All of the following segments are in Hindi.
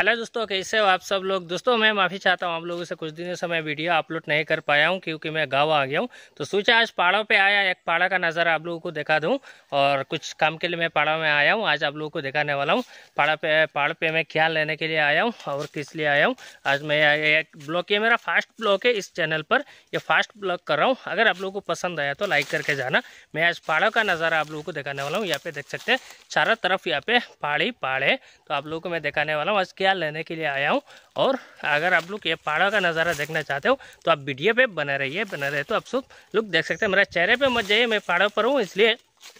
हेलो दोस्तों कैसे हो आप सब लोग दोस्तों मैं माफ़ी चाहता हूँ आप लोगों से कुछ दिनों से मैं वीडियो अपलोड नहीं कर पाया हूँ क्योंकि मैं गाँव आ गया हूँ तो सोचा आज पहाड़ों पे आया एक पहाड़ा का नज़ारा आप लोगों को दिखा दूँ और कुछ काम के लिए मैं पहाड़ों में आया हूँ आज आप लोगों को दिखाने वाला हूँ पहाड़ा पे पहाड़ पे मैं ख्याल लेने के लिए आया हूँ और किस लिए आया हूँ आज मैं एक ब्लॉक ये मेरा फास्ट ब्लॉक है इस चैनल पर यह फास्ट ब्लॉक कर रहा हूँ अगर आप लोगों को पसंद आया तो लाइक करके जाना मैं आज पहाड़ों का नज़ारा आप लोगों को दिखाने वाला हूँ यहाँ पे देख सकते हैं चारों तरफ यहाँ पे पहाड़ी पहाड़ है तो आप लोगों को मैं दिखाने वाला हूँ आज क्या नज़ारा लेने के लिए आया हूँ और अगर आप लोग ये पहाड़ों का नज़ारा देखना चाहते हो तो आप वीडियो पे बना रहिए बने रहे तो आप सब लोग देख सकते हैं मेरा चेहरे पे मत जाइए मैं पहाड़ों पर हूँ इसलिए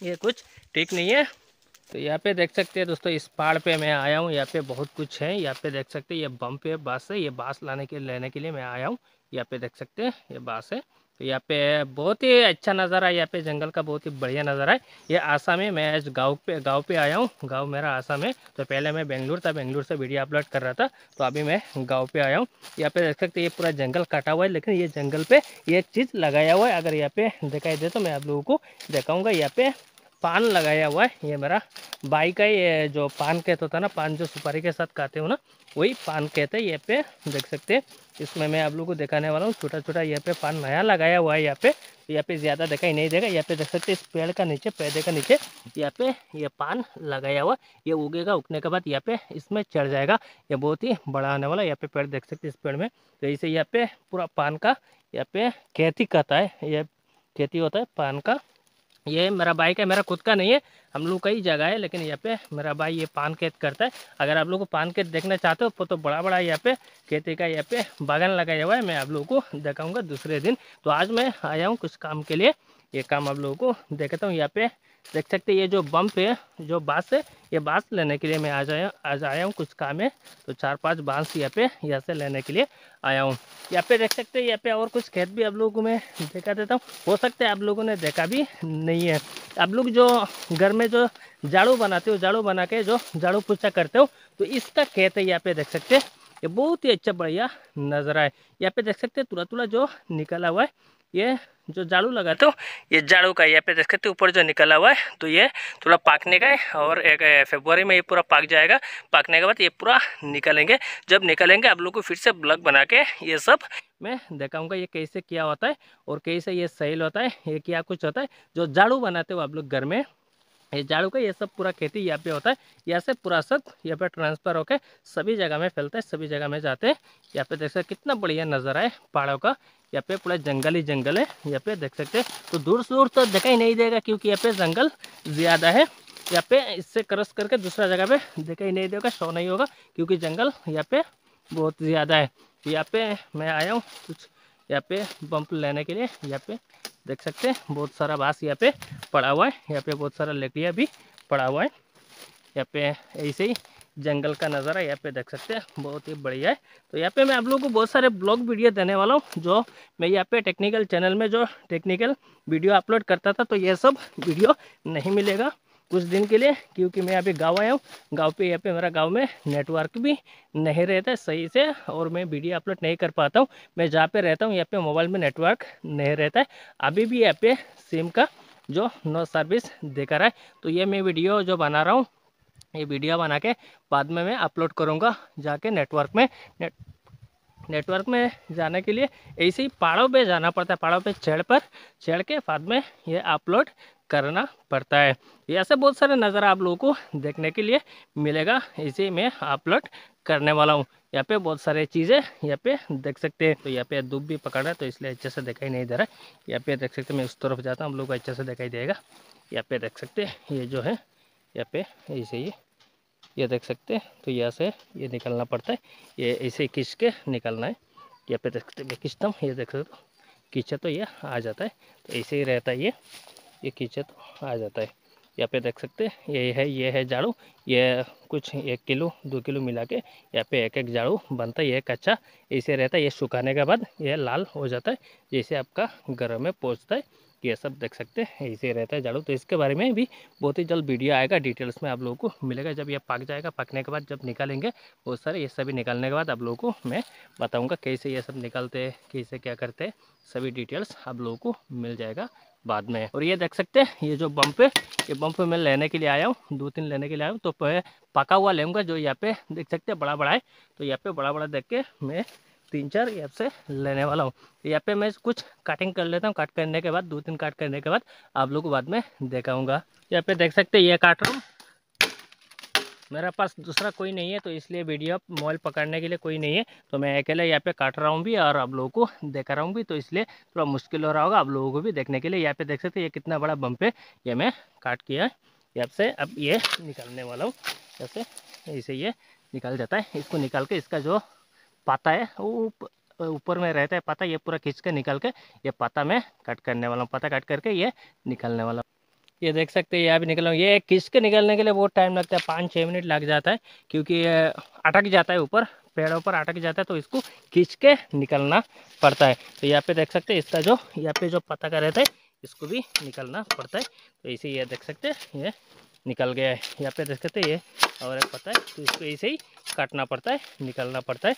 ये कुछ ठीक नहीं है तो यहाँ पे देख सकते हैं दोस्तों इस पहाड़ पे मैं आया हूँ यहाँ पे बहुत कुछ है यहाँ पे देख सकते हैं ये बम्प है बाँस है ये बाँस लाने के लेने के लिए मैं आया हूँ यहाँ पे देख सकते हैं ये बाँस है तो यहाँ पे बहुत ही अच्छा नज़ारा है यहाँ पे जंगल का बहुत ही बढ़िया नज़ारा है ये आसाम है मैं आज गाँव पे गाँव पे आया हूँ गाँव मेरा आसाम है तो पहले मैं बेंगलुरु था बेंगलुरु से वीडियो अपलोड कर रहा था तो अभी मैं गाँव पे आया हूँ यहाँ पे देख सकते ये पूरा जंगल काटा हुआ है लेकिन ये जंगल पे ये चीज़ लगाया हुआ है अगर यहाँ पे दिखाई दे तो मैं आप लोगों को दिखाऊँगा यहाँ पे पान लगाया हुआ है ये मेरा बाई का ये जो पान कहता था ना पान जो सुपारी के साथ खाते हो ना वही पान कहते हैं ये पे देख सकते हैं इसमें मैं आप लोगों को दिखाने वाला हूँ छोटा छोटा यहाँ पे पान नया लगाया हुआ है यहाँ पे यहाँ पे ज़्यादा दिखाई नहीं देगा यहाँ पे देख सकते इस पेड़ का नीचे पेड़ का नीचे यहाँ पे ये पान लगाया हुआ ये उगेगा उगने के बाद यहाँ पे इसमें चढ़ जाएगा ये बहुत ही बड़ा आने वाला यहाँ पे पेड़ देख सकते इस पेड़ में तो इसे यहाँ पे पूरा पान का यहाँ पे खेती कहता है ये खेती होता है पान का ये मेरा बाइक है मेरा खुद का नहीं है हम लोग का ही जगह है लेकिन यहाँ पे मेरा भाई ये पान खेत करता है अगर आप लोग को पान खेत देखना चाहते हो तो बड़ा बड़ा यहाँ पे खेती का यहाँ पे बागान लगाया हुआ है मैं आप लोगों को दिखाऊँगा दूसरे दिन तो आज मैं आया हूँ कुछ काम के लिए ये काम आप लोगों को देखता हूँ यहाँ पे देख सकते ये जो बम्प है जो बाँस है ये बाँस लेने के लिए मैं आ जाया आज आया हूँ कुछ काम है तो चार पांच बाँस यहाँ पे यहाँ से लेने के लिए आया हूँ यहाँ पे देख सकते हैं यहाँ पे और कुछ खेत भी आप लोगों को मैं देखा देता हूँ हो सकता है आप लोगों ने देखा भी नहीं है आप लोग जो घर में जो झाड़ू बनाते हो झाड़ू बना के जो झाड़ू पूछा करते हो तो इसका खेत है यहाँ पे देख सकते ये बहुत ही अच्छा बढ़िया नज़र आए यहाँ पे देख सकते हैं तुरा तुरा जो निकला हुआ है ये जो झाड़ू लगाते हो तो ये झाड़ू का यहाँ पे देख सकते ऊपर जो निकला हुआ है तो ये थोड़ा पाकने का है और एक फेबर में ये पूरा पाक जाएगा पाकने के बाद ये पूरा निकलेंगे जब निकलेंगे आप लोग को फिर से ब्लग बना के ये सब मैं दिखाऊंगा ये कैसे क्या होता है और कैसे ये सही होता है ये क्या कुछ होता है जो झाड़ू बनाते हो आप लोग घर में ये झाड़ू का ये सब पूरा खेती यहाँ पे होता है यहाँ से पूरा सब यहाँ पे ट्रांसफर होके सभी जगह में फैलता है सभी जगह में जाते हैं यहाँ पे देख सकते कितना बढ़िया नज़ारा है पहाड़ों का यहाँ पे पूरा जंगल ही जंगल है यहाँ पे देख सकते हैं तो दूर से दूर तो दिखाई नहीं देगा क्योंकि यहाँ पे जंगल ज़्यादा है यहाँ पे इससे क्रस करके दूसरा जगह पे दिखाई नहीं देगा शो नहीं होगा क्योंकि जंगल यहाँ पे बहुत ज़्यादा है यहाँ पे मैं आया हूँ कुछ यहाँ पे पंप लेने के लिए यहाँ पे देख सकते हैं बहुत सारा बांस यहाँ पे पड़ा हुआ है यहाँ पे बहुत सारा लकड़िया भी पड़ा हुआ है यहाँ पे ऐसे ही जंगल का नज़ारा यहाँ पे देख सकते हैं बहुत ही बढ़िया है तो यहाँ पे मैं आप लोगों को बहुत सारे ब्लॉग वीडियो देने वाला हूँ जो मैं यहाँ पे टेक्निकल चैनल में जो टेक्निकल वीडियो अपलोड करता था तो ये सब वीडियो नहीं मिलेगा कुछ दिन के लिए क्योंकि मैं अभी गाँव आया हूँ गाँव पे यहाँ पे मेरा गाँव में नेटवर्क भी नहीं रहता है सही से और मैं वीडियो अपलोड नहीं कर पाता हूँ मैं जहाँ पे रहता हूँ यहाँ पे मोबाइल में नेटवर्क नहीं रहता है अभी भी यहाँ पे सिम का जो नो सर्विस देकर रहा है तो ये मैं वीडियो जो बना रहा हूँ ये वीडियो बना के बाद में मैं अपलोड करूँगा जाके नेटवर्क में नेट नेटवर्क में जाने के लिए ऐसे ही पहाड़ों पे जाना पड़ता है पहाड़ों पे चढ़ पर चढ़ के बाद में ये अपलोड करना पड़ता है ऐसे बहुत सारे नज़ारा आप लोगों को देखने के लिए मिलेगा इसे मैं अपलोड करने वाला हूँ यहाँ पे बहुत सारे चीज़ें यहाँ पे देख सकते हैं तो यहाँ पे धूप भी पकड़ा है तो इसलिए अच्छे से दिखाई नहीं दे रहा है यहाँ पे देख सकते हैं मैं उस तरफ जाता हूँ हम लोग को अच्छे से दिखाई देगा यहाँ पे देख सकते हैं ये जो है यहाँ पे ऐसे ही ये देख सकते हैं तो यहाँ से ये निकलना पड़ता है ये ऐसे खींच के निकलना है यहाँ पे देख सकते मैं खींचता हूँ ये देख सकते हो खींचा तो ये आ जाता है तो ऐसे ही रहता है ये ये खींचे तो आ जाता है यहाँ पे देख सकते हैं ये है ये है झाड़ू ये कुछ एक किलो दो किलो मिला के यहाँ पे एक एक झाड़ू बनता है ये कच्चा इसे रहता है ये सुखाने के बाद ये लाल हो जाता है जैसे आपका घर में पहुँचता है ये सब देख सकते हैं इसे रहता है झाड़ू तो इसके बारे में भी बहुत ही जल्द वीडियो आएगा डिटेल्स में आप लोगों को मिलेगा जब ये पक जाएगा पकने के बाद जब निकालेंगे बहुत सारे ये सभी निकालने के बाद आप लोगों को मैं बताऊँगा कैसे ये सब निकालते हैं कैसे क्या करते हैं सभी डिटेल्स आप लोगों को मिल जाएगा बाद में और ये देख सकते हैं ये जो बम्प है ये बम्प मैं लेने के लिए आया हूँ दो तीन लेने के लिए आया हूँ तो पका हुआ लेंगे जो यहाँ पे देख सकते हैं बड़ा बड़ा है तो यहाँ पे बड़ा बड़ा देख के मैं तीन चार यहाँ से लेने वाला हूँ यहाँ पे मैं कुछ कटिंग कर लेता हूँ कट करने के बाद दो तीन काट करने के बाद आप लोग को बाद में देखाऊँगा यहाँ पे देख सकते ये काट रहा हूँ मेरे पास दूसरा कोई नहीं है तो इसलिए वीडियो मोबाइल पकड़ने के लिए कोई नहीं है तो मैं अकेले यहाँ पे काट रहा हूँ भी और आप लोगों को देख रहा हूँ भी तो इसलिए थोड़ा मुश्किल हो रहा होगा आप लोगों को भी देखने के लिए यहाँ पे देख सकते ये कितना बड़ा बम्प है ये मैं काट किया है यहाँ से अब ये निकालने वाला हूँ जैसे इसे ये निकाल जाता है इसको निकाल के इसका जो पाता है वो ऊपर में रहता है पाता ये पूरा खींच कर निकाल के ये पाता मैं कट करने वाला हूँ पाता कट करके ये निकालने वाला ये देख सकते हैं यहाँ भी निकल ये के निकलने के लिए बहुत टाइम लगता है पाँच छः मिनट लग जाता है क्योंकि ये अटक जाता है ऊपर पेड़ों पर अटक जाता है तो इसको खींच के निकलना पड़ता है तो यहाँ पे देख सकते हैं इसका जो यहाँ पे जो पता का रहता है इसको भी निकलना पड़ता है तो इसे ये देख सकते हैं ये निकल गया है यहाँ पे देख सकते हैं ये और एक पता है तो इसको ऐसे ही काटना पड़ता है निकलना पड़ता है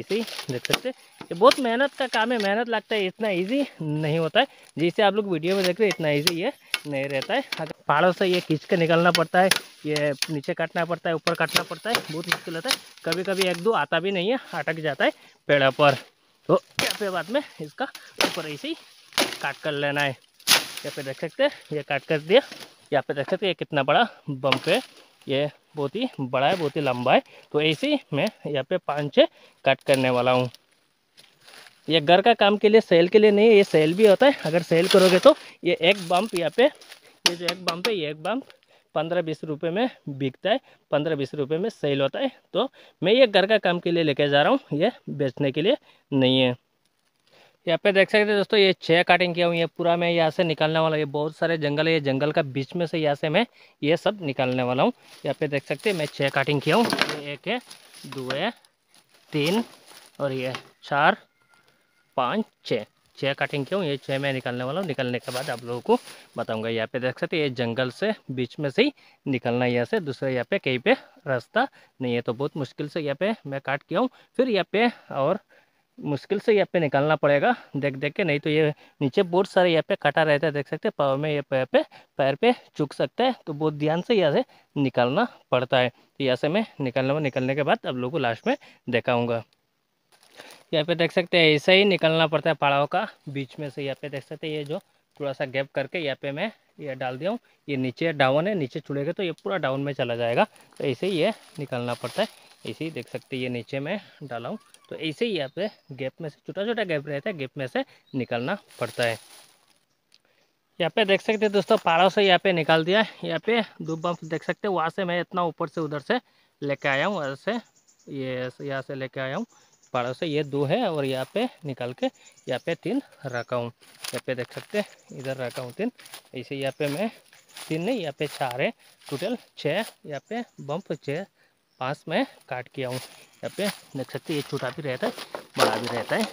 ऐसे ही देख सकते हैं ये बहुत मेहनत का काम है मेहनत लगता है इतना ईजी नहीं होता है जिससे आप लोग वीडियो में देख रहे हैं इतना ईजी है नहीं रहता है अगर पहाड़ों से ये खींच के निकलना पड़ता है ये नीचे काटना पड़ता है ऊपर काटना पड़ता है बहुत मुश्किल होता है कभी कभी एक दो आता भी नहीं है अटक जाता है पेड़ों पर तो यहाँ पे बाद में इसका ऊपर ऐसे ही काट कर लेना है यहाँ पे देख सकते हैं ये काट कर दिया यहाँ पे देख सकते ये कितना बड़ा बम्प है ये बहुत ही बड़ा है बहुत ही लंबा है तो ऐसे ही मैं यहाँ पे पाँच छः काट करने वाला हूँ ये घर का काम के लिए सेल के लिए नहीं ये सेल भी होता है अगर सेल करोगे तो ये एक बम्प यहाँ पे ये जो एक बम्प है ये एक बम्प पंद्रह बीस रुपये में बिकता है पंद्रह बीस रुपये में सेल होता है तो मैं ये घर का काम के लिए लेके जा रहा हूँ ये बेचने के लिए नहीं है यहाँ पे देख सकते हैं दोस्तों ये छः काटिंग किया हुई है पूरा मैं यहाँ से निकालने वाला ये बहुत सारे जंगल है ये जंगल का बीच में से यहाँ से मैं ये सब निकालने वाला हूँ यहाँ पे देख सकते हैं मैं छः काटिंग किया हूँ ये एक है दो है तीन और ये चार पाँच छः छः कटिंग क्यों ये छः में निकालने वाला हूँ निकलने के बाद आप लोगों को बताऊंगा यहाँ पे देख सकते ये जंगल से बीच में से ही निकलना है यहाँ से दूसरे यहाँ पे कहीं पे रास्ता नहीं है तो बहुत मुश्किल से यहाँ पे मैं काट के आऊँ फिर यहाँ पे और मुश्किल से यहाँ पे निकालना पड़ेगा देख देख के नहीं तो ये नीचे बहुत सारे यहाँ पे कटा रहता है देख सकते हैं पाव में ये पैर पे पैर पे चुक सकता है तो बहुत ध्यान से यहाँ से निकलना पड़ता है तो यहाँ से मैं निकालने निकलने के बाद आप लोगों को लास्ट में देखाऊँगा यहाँ पे देख सकते हैं ऐसे ही निकलना पड़ता है पड़ाव का बीच में से यहाँ पे देख सकते हैं ये जो थोड़ा सा गैप करके यहाँ पे मैं ये डाल दिया हूँ ये नीचे डाउन है नीचे चुड़ेगा तो ये पूरा डाउन में चला जाएगा तो ऐसे ही ये निकलना पड़ता है ऐसे ही देख सकते हैं ये नीचे मैं डाला हूँ तो ऐसे ही यहाँ पे गैप में से छोटा छोटा गैप रहता है गैप में से निकलना पड़ता है यहाँ पे देख सकते हैं दोस्तों पारा से यहाँ पे निकाल दिया है यहाँ पे दो बम्प देख सकते हैं वहाँ से मैं इतना ऊपर से उधर से लेके आया हूँ उधर से ये यहाँ से लेके आया हूँ बारह से ये दो है और यहाँ पे निकाल के यहाँ पे तीन रखा हूँ यहाँ पे देख सकते हैं इधर रखा हूँ तीन ऐसे यहाँ पे मैं तीन नहीं यहाँ पे चार है टोटल छः यहाँ पे बम्प छः पाँच में काट किया हूँ यहाँ पे देख सकते ये छोटा भी रहता है बड़ा भी रहता है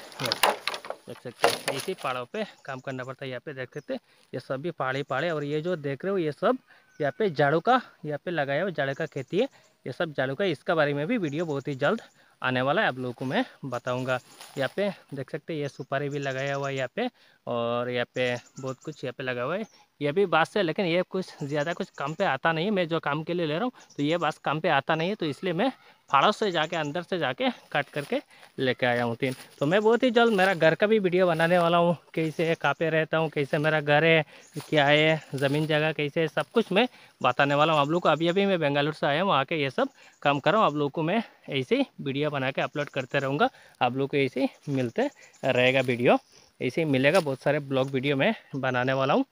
देख सकते हैं इसी पहाड़ों पे काम करना पड़ता है यहाँ पे देख सकते ये सब भी पहाड़ी पहाड़े और ये जो देख रहे हो ये सब यहाँ पे झाड़ू का यहाँ पे लगाया हुआ झाड़ू का खेती है ये सब झाड़ू का इसका बारे में भी वीडियो बहुत ही जल्द आने वाला है आप लोगों को मैं बताऊंगा यहाँ पे देख सकते हैं ये सुपारी भी लगाया हुआ है यहाँ पे और यहाँ पे बहुत कुछ यहाँ पे लगा हुआ है ये भी बात है लेकिन ये कुछ ज़्यादा कुछ कम पे आता नहीं है मैं जो काम के लिए ले रहा हूँ तो ये बात कम पे आता नहीं है तो इसलिए मैं फाड़ों से जाके अंदर से जाके कट करके लेके आया हूँ तीन तो मैं बहुत ही जल्द मेरा घर का भी वीडियो बनाने वाला हूँ कैसे कहाँ पे रहता हूँ कैसे मेरा घर है क्या है ज़मीन जगह कैसे है सब कुछ मैं बताने वाला हूँ आप लोग को अभी अभी मैं बेंगलुरु से आया हूँ आके ये सब काम कर रहा हूँ आप लोग को मैं ऐसे ही वीडियो बना के अपलोड करते रहूँगा आप लोग को ऐसे ही मिलते रहेगा वीडियो ऐसे ही मिलेगा बहुत सारे ब्लॉग वीडियो में बनाने वाला हूँ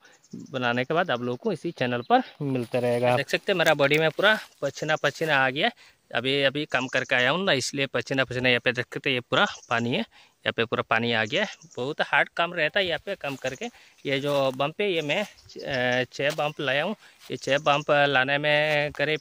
बनाने के बाद आप लोगों को इसी चैनल पर मिलता रहेगा देख सकते हैं मेरा बॉडी में पूरा पसीना पसीना आ गया अभी अभी कम करके आया हूँ ना इसलिए पसीना पसीना यहाँ पे देख सकते ये पूरा पानी है यहाँ पे पूरा पानी आ गया है बहुत हार्ड काम रहता है यहाँ पे कम करके ये जो बम्प है ये मैं छः बम्प लाया हूँ ये छः बम्प लाने में करीब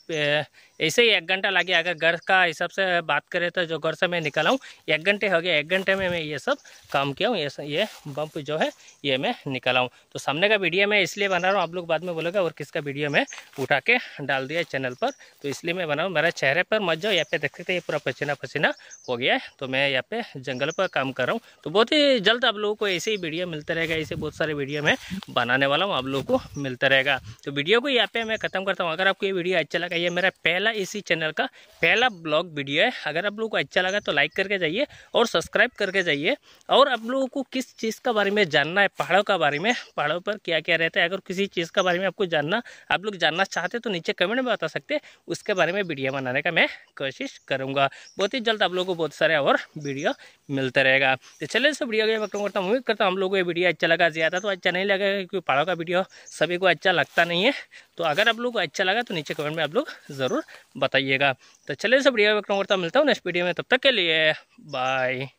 ऐसे ही एक घंटा लगे अगर घर का हिसाब से बात करें तो जो घर से मैं निकला हूँ एक घंटे हो गया एक घंटे में मैं ये सब काम किया हूँ ये ये बम्प जो है ये मैं निकला हूँ तो सामने का वीडियो मैं इसलिए बना रहा हूँ आप लोग बाद में बोलोगे और किसका वीडियो मैं उठा के डाल दिया चैनल पर तो इसलिए मैं बना रहा मेरा चेहरे पर मत जाओ यहाँ पे देख सकते ये पूरा पसीना पसीना हो गया है तो मैं यहाँ पे जंगल पर काम कर रहा हूँ तो बहुत ही जल्द आप लोगों को ऐसे ही वीडियो मिलता रहेगा ऐसे बहुत सारे वीडियो मैं बनाने वाला हूँ आप लोगों को मिलता रहेगा तो वीडियो को यहाँ पे मैं खत्म करता हूँ अगर आपको ये वीडियो अच्छा लगा ये मेरा पहला पहला इसी चैनल का पहला ब्लॉग वीडियो है अगर आप लोगों को अच्छा लगा तो लाइक करके जाइए और सब्सक्राइब करके जाइए और आप लोगों को किस चीज़ का बारे में जानना है पहाड़ों का बारे में पहाड़ों पर क्या क्या रहता है अगर किसी चीज़ का बारे में आपको जानना आप लोग जानना चाहते तो नीचे कमेंट में बता सकते उसके बारे में वीडियो बनाने का मैं कोशिश करूँगा बहुत ही जल्द आप लोगों को बहुत सारे और वीडियो मिलता रहेगा तो चलिए सब वीडियो के मैं करता हूँ उम्मीद करता हूँ हम लोग को ये वीडियो अच्छा लगा ज़्यादा तो अच्छा नहीं लगेगा क्योंकि पहाड़ों का वीडियो सभी को अच्छा लगता नहीं है तो अगर आप लोग को अच्छा लगा तो नीचे कमेंट में आप लोग ज़रूर बताइएगा तो चलिए सब बढ़िया मिलता हूँ नेक्स्ट वीडियो में तब तक के लिए बाय